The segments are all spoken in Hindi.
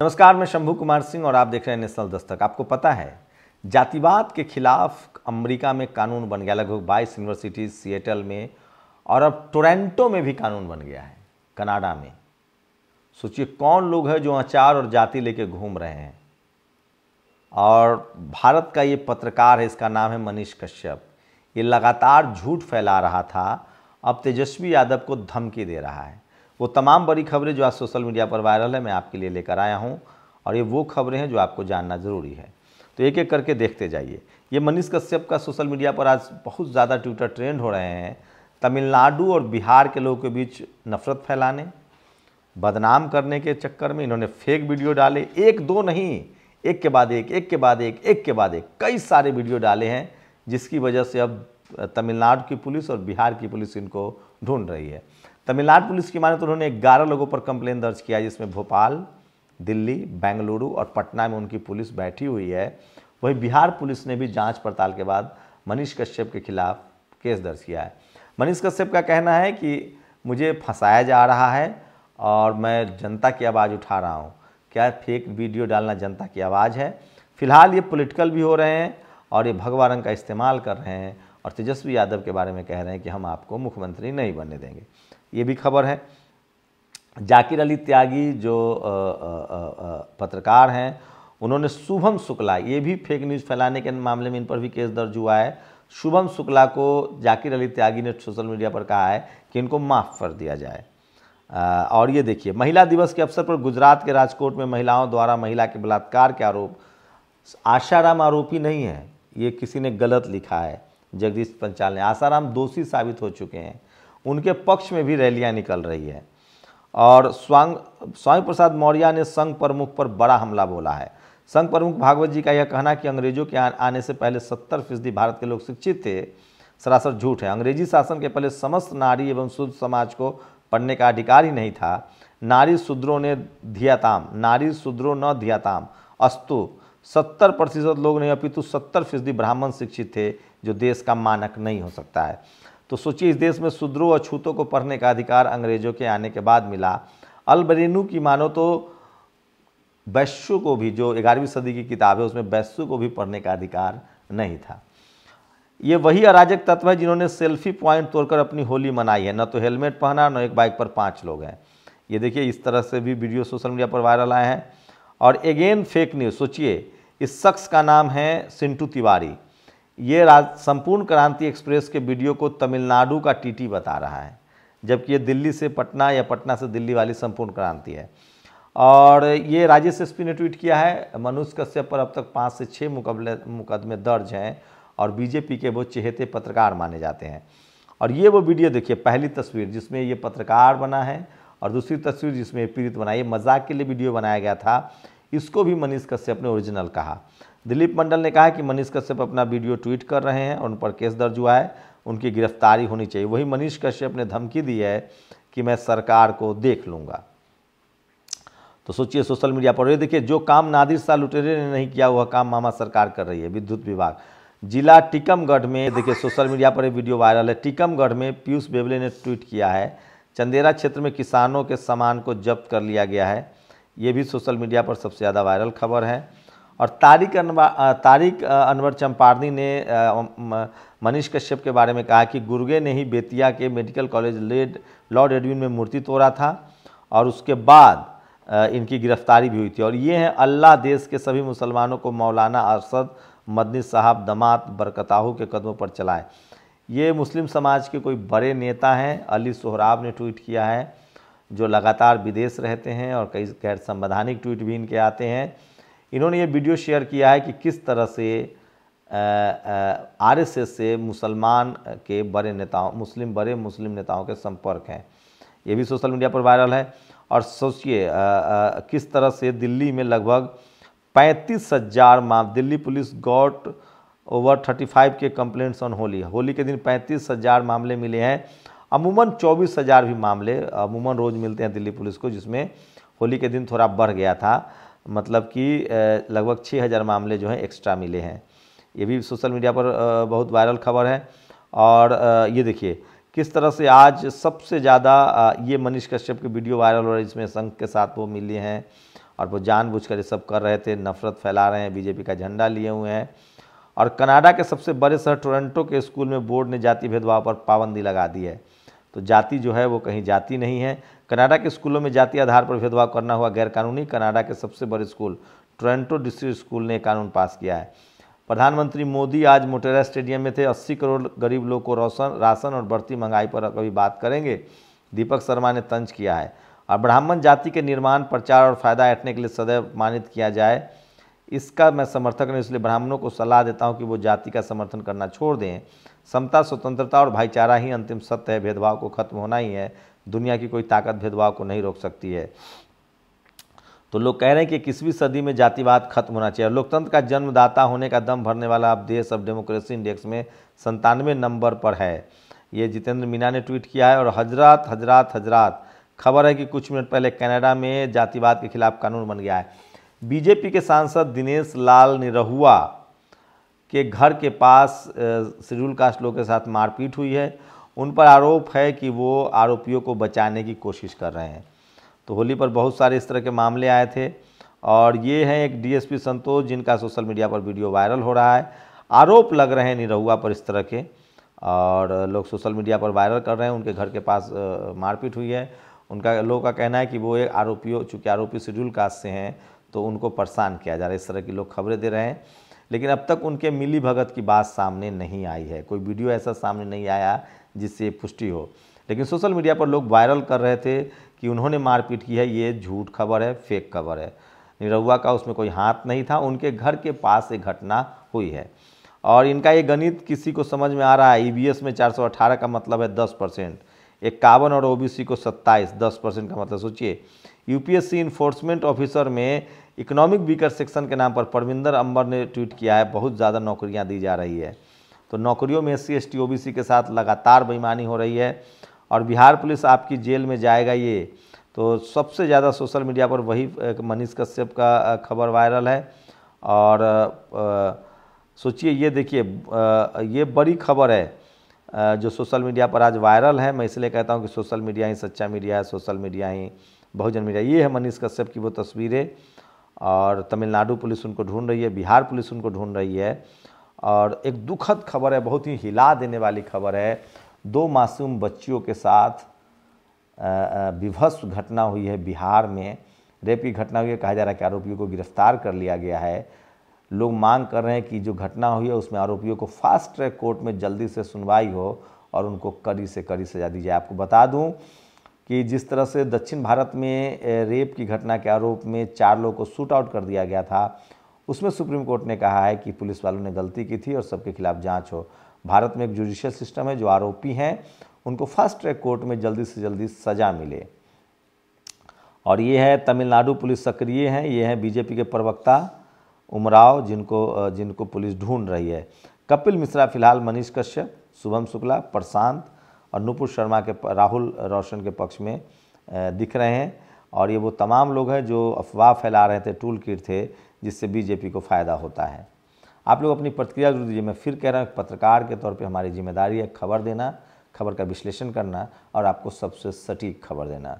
नमस्कार मैं शंभू कुमार सिंह और आप देख रहे हैं नेशनल दस्तक आपको पता है जातिवाद के खिलाफ अमेरिका में कानून बन गया लगभग बाईस यूनिवर्सिटीज सिएटल में और अब टोरंटो में भी कानून बन गया है कनाडा में सोचिए कौन लोग हैं जो आचार और जाति लेके घूम रहे हैं और भारत का ये पत्रकार है इसका नाम है मनीष कश्यप ये लगातार झूठ फैला रहा था अब तेजस्वी यादव को धमकी दे रहा है वो तमाम बड़ी खबरें जो आज सोशल मीडिया पर वायरल है मैं आपके लिए लेकर आया हूँ और ये वो खबरें हैं जो आपको जानना ज़रूरी है तो एक एक करके देखते जाइए ये मनीष कश्यप का सोशल मीडिया पर आज बहुत ज़्यादा ट्विटर ट्रेंड हो रहे हैं तमिलनाडु और बिहार के लोगों के बीच नफरत फैलाने बदनाम करने के चक्कर में इन्होंने फेक वीडियो डाले एक दो नहीं एक के बाद एक एक के बाद एक एक के बाद एक कई सारे वीडियो डाले हैं जिसकी वजह से अब तमिलनाडु की पुलिस और बिहार की पुलिस इनको ढूंढ रही है तमिलनाडु पुलिस की माने तो उन्होंने ग्यारह लोगों पर कंप्लेन दर्ज किया जिसमें भोपाल दिल्ली बेंगलुरु और पटना में उनकी पुलिस बैठी हुई है वहीं बिहार पुलिस ने भी जांच पड़ताल के बाद मनीष कश्यप के खिलाफ केस दर्ज किया है मनीष कश्यप का कहना है कि मुझे फंसाया जा रहा है और मैं जनता की आवाज़ उठा रहा हूँ क्या फेक वीडियो डालना जनता की आवाज़ है फिलहाल ये पोलिटिकल भी हो रहे हैं और ये भगवा रंग का इस्तेमाल कर रहे हैं और तेजस्वी यादव के बारे में कह रहे हैं कि हम आपको मुख्यमंत्री नहीं बनने देंगे ये भी खबर है जाकिर अली त्यागी जो पत्रकार हैं उन्होंने शुभम शुक्ला ये भी फेक न्यूज़ फैलाने के मामले में इन पर भी केस दर्ज हुआ है शुभम शुक्ला को जाकिर अली त्यागी ने सोशल मीडिया पर कहा है कि इनको माफ़ कर दिया जाए और ये देखिए महिला दिवस के अवसर पर गुजरात के राजकोट में महिलाओं द्वारा महिला के बलात्कार के आरोप आशाराम आरोपी नहीं है ये किसी ने गलत लिखा है जगदीश पंचाल ने आशाराम दोषी साबित हो चुके हैं उनके पक्ष में भी रैलियां निकल रही है और स्वांग स्वामी प्रसाद मौर्य ने संघ प्रमुख पर बड़ा हमला बोला है संघ प्रमुख भागवत जी का यह कहना कि अंग्रेजों के आने से पहले सत्तर फीसदी भारत के लोग शिक्षित थे सरासर झूठ है अंग्रेजी शासन के पहले समस्त नारी एवं शुद्ध समाज को पढ़ने का अधिकार ही नहीं था नारी शूद्रों ने धियाताम नारी शूद्रों न धियाताम अस्तु सत्तर प्रतिशत लोग नहीं अपितु सत्तर फीसदी ब्राह्मण शिक्षित थे जो देश का मानक नहीं हो सकता है तो सोचिए इस देश में और छूतों को पढ़ने का अधिकार अंग्रेजों के आने के बाद मिला अलबरेनू की मानो तो वैश्य को भी जो ग्यारहवीं सदी की किताब है उसमें वैश्य को भी पढ़ने का अधिकार नहीं था ये वही अराजक तत्व है जिन्होंने सेल्फी पॉइंट तोड़कर अपनी होली मनाई है न तो हेलमेट पहना न एक बाइक पर पाँच लोग हैं ये देखिए इस तरह से भी वीडियो सोशल मीडिया पर वायरल आए हैं और अगेन फेक न्यूज़ सोचिए इस शख्स का नाम है सिंटू तिवारी ये संपूर्ण क्रांति एक्सप्रेस के वीडियो को तमिलनाडु का टीटी बता रहा है जबकि ये दिल्ली से पटना या पटना से दिल्ली वाली संपूर्ण क्रांति है और ये राजेश एस ने ट्वीट किया है मनुष्य कश्यप पर अब तक पाँच से छः मुकबले मुकदमे दर्ज हैं और बीजेपी के वो चेहते पत्रकार माने जाते हैं और ये वो वीडियो देखिए पहली तस्वीर जिसमें ये पत्रकार बना है और दूसरी तस्वीर जिसमें पीड़ित बनाई मजाक के लिए वीडियो बनाया गया था इसको भी मनीष कश्यप ने ओरिजिनल कहा दिलीप मंडल ने कहा कि मनीष कश्यप अपना वीडियो ट्वीट कर रहे हैं और उन पर केस दर्ज हुआ है उनकी गिरफ्तारी होनी चाहिए वही मनीष कश्यप ने धमकी दी है कि मैं सरकार को देख लूँगा तो सोचिए सोशल मीडिया पर ये देखिए जो काम नादिर शाह लुटेरे ने नहीं किया वह काम मामा सरकार कर रही है विद्युत विभाग जिला टीकमगढ़ में देखिए सोशल मीडिया पर एक वीडियो वायरल है टीकमगढ़ में पीयूष बेबले ने ट्वीट किया है चंदेरा क्षेत्र में किसानों के सामान को जब्त कर लिया गया है ये भी सोशल मीडिया पर सबसे ज़्यादा वायरल खबर है और तारिक अनवा तारिक अनवर चंपारनी ने मनीष कश्यप के बारे में कहा कि गुर्गे ने ही बेतिया के मेडिकल कॉलेज लेड लॉर्ड एडविन में मूर्ति तोड़ा था और उसके बाद इनकी गिरफ्तारी भी हुई थी और ये हैं अल्लाह देश के सभी मुसलमानों को मौलाना अरसद मदनी साहब दमात बरकताहू के कदमों पर चलाए ये मुस्लिम समाज के कोई बड़े नेता हैं अली सोहराब ने ट्वीट किया है जो लगातार विदेश रहते हैं और कई गैर संवैधानिक ट्वीट भी इनके आते हैं इन्होंने ये वीडियो शेयर किया है कि किस तरह से आर एस एस से मुसलमान के बड़े नेताओं मुस्लिम बड़े मुस्लिम नेताओं के संपर्क हैं ये भी सोशल मीडिया पर वायरल है और सोचिए किस तरह से दिल्ली में लगभग पैंतीस हज़ार मामले Delhi police got over thirty five के कंप्लेंट्स ऑन होली होली के दिन पैंतीस हज़ार मामले मिले हैं अमूमन चौबीस हज़ार भी मामले अमूमन रोज़ मिलते हैं दिल्ली पुलिस को जिसमें होली के दिन थोड़ा बढ़ गया था मतलब कि लगभग छः हज़ार मामले जो हैं एक्स्ट्रा मिले हैं ये भी सोशल मीडिया पर बहुत वायरल खबर है और ये देखिए किस तरह से आज सबसे ज़्यादा ये मनीष कश्यप की वीडियो वायरल हो रही है जिसमें संघ के साथ वो मिले हैं और वो जानबूझकर ये सब कर रहे थे नफरत फैला रहे हैं बीजेपी का झंडा लिए हुए हैं और कनाडा के सबसे बड़े शहर टोरंटो के स्कूल में बोर्ड ने जाति भेदभाव पर पाबंदी लगा दी है तो जाति जो है वो कहीं जाति नहीं है कनाडा के स्कूलों में जाति आधार पर भेदभाव करना हुआ गैरकानूनी कनाडा के सबसे बड़े स्कूल टोरेंटो डिस्ट्रिक्ट स्कूल ने कानून पास किया है प्रधानमंत्री मोदी आज मोटेरा स्टेडियम में थे 80 करोड़ गरीब लोग को रोशन राशन और बढ़ती महंगाई पर कभी बात करेंगे दीपक शर्मा ने तंज किया है और ब्राह्मण जाति के निर्माण प्रचार और फायदा ऐटने के लिए सदैव मानित किया जाए इसका मैं समर्थक नहीं इसलिए ब्राह्मणों को सलाह देता हूँ कि वो जाति का समर्थन करना छोड़ दें समता स्वतंत्रता और भाईचारा ही अंतिम सत्य है भेदभाव को खत्म होना ही है दुनिया की कोई ताकत भेदभाव को नहीं रोक सकती है तो लोग कह रहे हैं कि इक्कीसवीं सदी में जातिवाद खत्म होना चाहिए लोकतंत्र का जन्मदाता होने का दम भरने वाला अब देश अब डेमोक्रेसी इंडेक्स में संतानवे नंबर पर है ये जितेंद्र मीना ने ट्वीट किया है और हजरात हजरात हजरात खबर है कि कुछ मिनट पहले कनाडा में जातिवाद के खिलाफ कानून बन गया है बीजेपी के सांसद दिनेश लाल निरहुआ के घर के पास शेड्यूल कास्ट लोग के साथ मारपीट हुई है उन पर आरोप है कि वो आरोपियों को बचाने की कोशिश कर रहे हैं तो होली पर बहुत सारे इस तरह के मामले आए थे और ये हैं एक डीएसपी संतोष जिनका सोशल मीडिया पर वीडियो वायरल हो रहा है आरोप लग रहे हैं निरहुआ पर इस तरह के और लोग सोशल मीडिया पर वायरल कर रहे हैं उनके घर के पास मारपीट हुई है उनका लोगों का कहना है कि वो एक आरोपियों चूँकि आरोपी शेड्यूल कास्ट से हैं तो उनको परेशान किया जा रहा है इस तरह की लोग खबरें दे रहे हैं लेकिन अब तक उनके मिली भगत की बात सामने नहीं आई है कोई वीडियो ऐसा सामने नहीं आया जिससे पुष्टि हो लेकिन सोशल मीडिया पर लोग वायरल कर रहे थे कि उन्होंने मारपीट की है ये झूठ खबर है फेक खबर है निरहुआ का उसमें कोई हाथ नहीं था उनके घर के पास ये घटना हुई है और इनका ये गणित किसी को समझ में आ रहा है ई e में 418 का मतलब है 10 परसेंट इक्यावन और ओ को 27 10 परसेंट का मतलब सोचिए यूपीएससी इन्फोर्समेंट ऑफिसर में इकोनॉमिक वीकर सेक्शन के नाम पर परविंदर अंबर ने ट्वीट किया है बहुत ज़्यादा नौकरियां दी जा रही है तो नौकरियों में एस सी एस टी के साथ लगातार बेईमानी हो रही है और बिहार पुलिस आपकी जेल में जाएगा ये तो सबसे ज़्यादा सोशल मीडिया पर वही मनीष कश्यप का खबर वायरल है और सोचिए ये देखिए ये बड़ी खबर है जो सोशल मीडिया पर आज वायरल है मैं इसलिए कहता हूँ कि सोशल मीडिया ही सच्चा मीडिया है सोशल मीडिया ही बहुजन मीडिया ये है मनीष कश्यप की वो तस्वीरें और तमिलनाडु पुलिस उनको ढूंढ रही है बिहार पुलिस उनको ढूंढ रही है और एक दुखद खबर है बहुत ही हिला देने वाली खबर है दो मासूम बच्चियों के साथ विभस्व घटना हुई है बिहार में रेप की घटना हुई है कहा जा रहा है कि आरोपियों को गिरफ्तार कर लिया गया है लोग मांग कर रहे हैं कि जो घटना हुई है उसमें आरोपियों को फास्ट ट्रैक कोर्ट में जल्दी से सुनवाई हो और उनको कड़ी से कड़ी सजा दी जाए आपको बता दूँ कि जिस तरह से दक्षिण भारत में रेप की घटना के आरोप में चार लोगों को शूट आउट कर दिया गया था उसमें सुप्रीम कोर्ट ने कहा है कि पुलिस वालों ने गलती की थी और सबके खिलाफ जांच हो भारत में एक जुडिशियल सिस्टम है जो आरोपी हैं उनको फास्ट ट्रैक कोर्ट में जल्दी से जल्दी सजा मिले और ये है तमिलनाडु पुलिस सक्रिय हैं ये हैं बीजेपी के प्रवक्ता उमराव जिनको जिनको पुलिस ढूंढ रही है कपिल मिश्रा फिलहाल मनीष कश्यप शुभम शुक्ला प्रशांत और नुपुर शर्मा के राहुल रोशन के पक्ष में दिख रहे हैं और ये वो तमाम लोग हैं जो अफवाह फैला रहे थे टूल किट थे जिससे बीजेपी को फ़ायदा होता है आप लोग अपनी प्रतिक्रिया जरूर दीजिए मैं फिर कह रहा हूँ पत्रकार के तौर पे हमारी जिम्मेदारी है खबर देना खबर का विश्लेषण करना और आपको सबसे सटीक खबर देना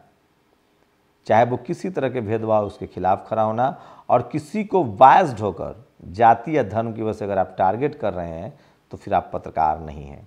चाहे वो किसी तरह के भेदभाव उसके खिलाफ खड़ा होना और किसी को बायस्ड होकर जाति या धर्म की वजह से अगर आप टारगेट कर रहे हैं तो फिर आप पत्रकार नहीं हैं